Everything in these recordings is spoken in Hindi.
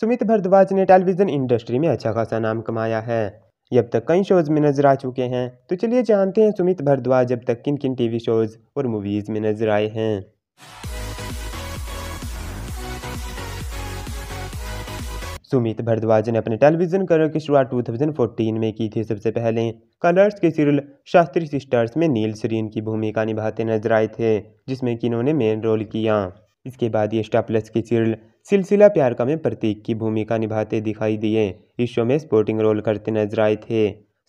सुमित भरद्वाज ने टेलीविज़न इंडस्ट्री में अच्छा खासा नाम कमाया है ये अब तक कई शोज़ में नजर आ चुके हैं तो चलिए जानते हैं सुमित भरद्वाज अब तक किन किन टीवी शोज़ और मूवीज़ में नजर आए हैं सुमित भरद्वाज ने अपने टेलीविजन करियर की शुरुआत 2014 में की थी सबसे पहले कलर्स के सीरियल शास्त्री सिस्टर्स में नील सरीन की भूमिका निभाते नजर आए थे जिसमें कि इन्होंने मेन रोल किया इसके बाद ये स्टार प्लस के सीरियल सिलसिला प्यार का में प्रतीक की भूमिका निभाते दिखाई दिए इस शो में स्पोर्टिंग रोल करते नजर आए थे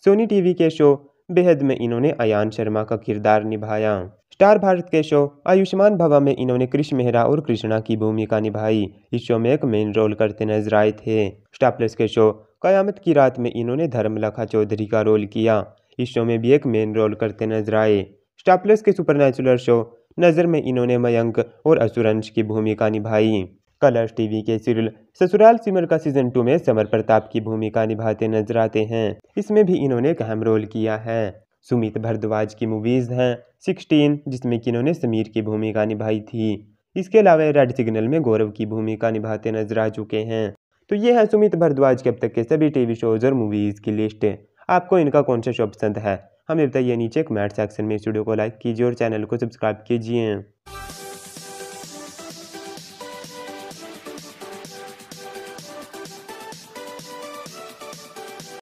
सोनी टीवी के शो बेहद में इन्होंने अयान शर्मा का किरदार निभाया स्टार भारत के शो आयुष्मान भवा में इन्होंने कृष्ण मेहरा और कृष्णा की भूमिका निभाई इस शो में एक मेन रोल करते नजर आए थे स्टार प्लस के शो कयामत की रात में इन्होंने धर्मलखा चौधरी का रोल किया इस शो में भी एक मेन रोल करते नजर आए स्टार प्लस के सुपर शो नज़र में इन्होंने मयंक और असुरंश की भूमिका निभाई कलर्स टीवी के serial Sasural Simar Ka season two में समर प्रताप की भूमिका निभाते नजर आते हैं इसमें भी इन्होंने अहम रोल किया है सुमित भरद्वाज की मूवीज हैं सिक्सटीन जिसमें कि इन्होंने समीर की भूमिका निभाई थी इसके अलावा रेड सिग्नल में गौरव की भूमिका निभाते नजर आ चुके हैं तो ये है सुमित भरद्वाज के अब तक के सभी टीवी शोज और मूवीज़ की लिस्ट आपको इनका कौन सा शो पसंद है हमें बताइए नीचे कमेंट सेक्शन में स्टूडियो को लाइक कीजिए और चैनल को सब्सक्राइब कीजिए